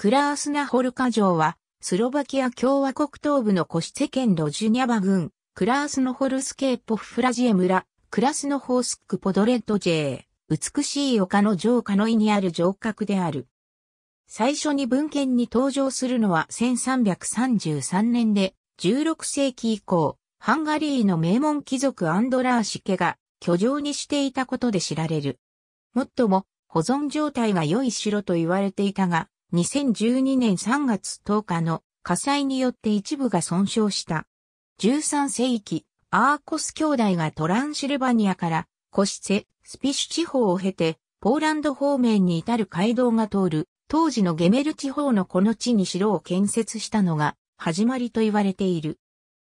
クラースナホルカ城は、スロバキア共和国東部のコシツェ県ロジュニャバ郡、クラースノホルスケーポフフラジエ村、クラスノホースクポドレットジェー、美しい丘の城下の井にある城郭である。最初に文献に登場するのは1333年で、16世紀以降、ハンガリーの名門貴族アンドラーシ家が居城にしていたことで知られる。もっとも、保存状態が良い城と言われていたが、2012年3月10日の火災によって一部が損傷した。13世紀、アーコス兄弟がトランシルバニアからコシセ、スピシュ地方を経て、ポーランド方面に至る街道が通る、当時のゲメル地方のこの地に城を建設したのが始まりと言われている。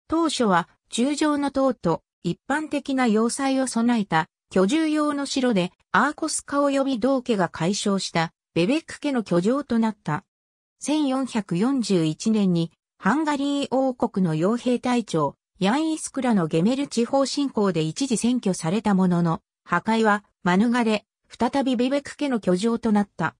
当初は、中上の塔と一般的な要塞を備えた居住用の城でアーコス家及び道家が解消したベベック家の居城となった。1441年にハンガリー王国の傭兵隊長、ヤン・イスクラのゲメル地方侵攻で一時占拠されたものの、破壊は免れ、再びベベク家の居城となった。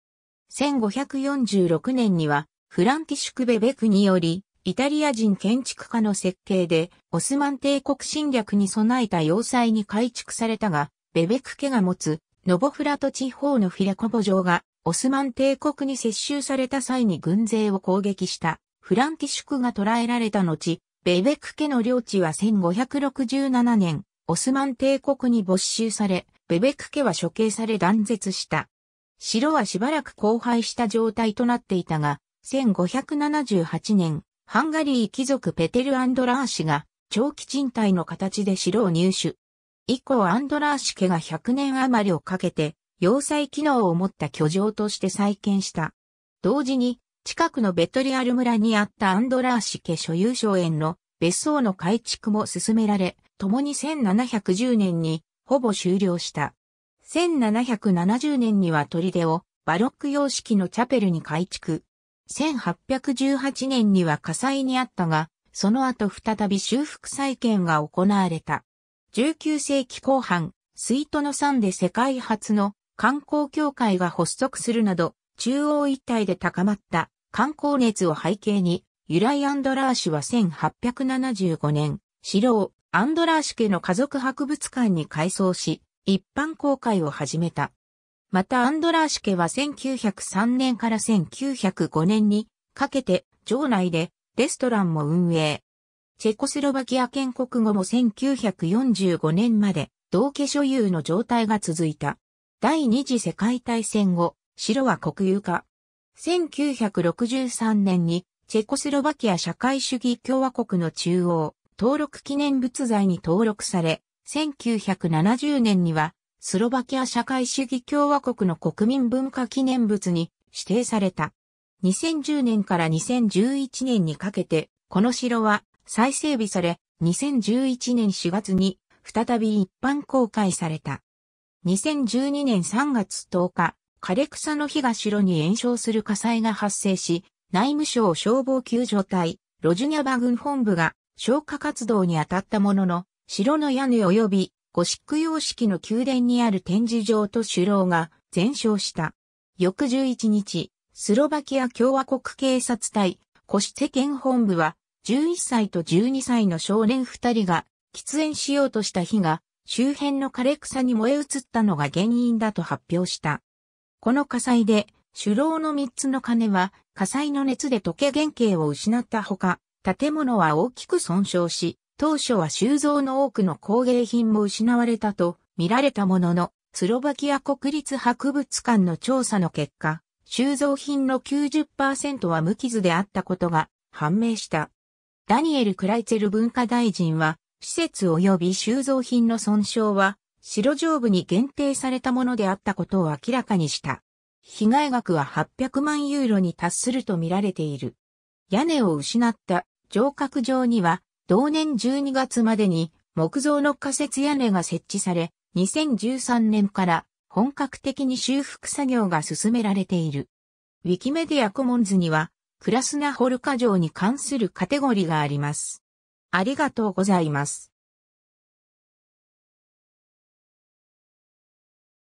1546年には、フランティシュク・ベベクにより、イタリア人建築家の設計で、オスマン帝国侵略に備えた要塞に改築されたが、ベベク家が持つ、ノボフラト地方のフィレコボ城が、オスマン帝国に接収された際に軍勢を攻撃したフランキシュクが捕らえられた後、ベベク家の領地は1567年、オスマン帝国に没収され、ベベク家は処刑され断絶した。城はしばらく荒廃した状態となっていたが、1578年、ハンガリー貴族ペテル・アンドラー氏が長期賃貸の形で城を入手。以降アンドラー氏家が100年余りをかけて要塞機能を持った居城として再建した。同時に、近くのベトリアル村にあったアンドラーシ家所有荘園の別荘の改築も進められ、共に1710年にほぼ終了した。1770年には砦をバロック様式のチャペルに改築。1818年には火災にあったが、その後再び修復再建が行われた。19世紀後半、スイートの山で世界初の観光協会が発足するなど、中央一帯で高まった観光熱を背景に、ユライ・アンドラーシュは1875年、シロー、アンドラーシ家の家族博物館に改装し、一般公開を始めた。またアンドラーシ家は1903年から1905年にかけて城内でレストランも運営。チェコスロバキア建国後も1945年まで同家所有の状態が続いた。第二次世界大戦後、城は国有化。1963年に、チェコスロバキア社会主義共和国の中央、登録記念物材に登録され、1970年には、スロバキア社会主義共和国の国民文化記念物に指定された。2010年から2011年にかけて、この城は再整備され、2011年4月に再び一般公開された。2012年3月10日、枯れ草の火が城に延焼する火災が発生し、内務省消防救助隊、ロジュニャバ軍本部が消火活動に当たったものの、城の屋根及びゴシック様式の宮殿にある展示場と首楼が全焼した。翌11日、スロバキア共和国警察隊、コシテ県本部は、11歳と12歳の少年2人が喫煙しようとした日が周辺の枯れ草に燃え移ったのが原因だと発表した。この火災で、首楼の3つの鐘は火災の熱で溶け原型を失ったほか、建物は大きく損傷し、当初は収蔵の多くの工芸品も失われたと見られたものの、スロバキア国立博物館の調査の結果、収蔵品の90%は無傷であったことが判明した。ダニエル・クライツェル文化大臣は施設及び収蔵品の損傷は、白上部に限定されたものであったことを明らかにした。被害額は800万ユーロに達すると見られている。屋根を失った城郭上には、同年12月までに木造の仮設屋根が設置され、2013年から本格的に修復作業が進められている。ウィキメディアコモンズには、クラスナホルカ城に関するカテゴリがあります。ありがとうございます。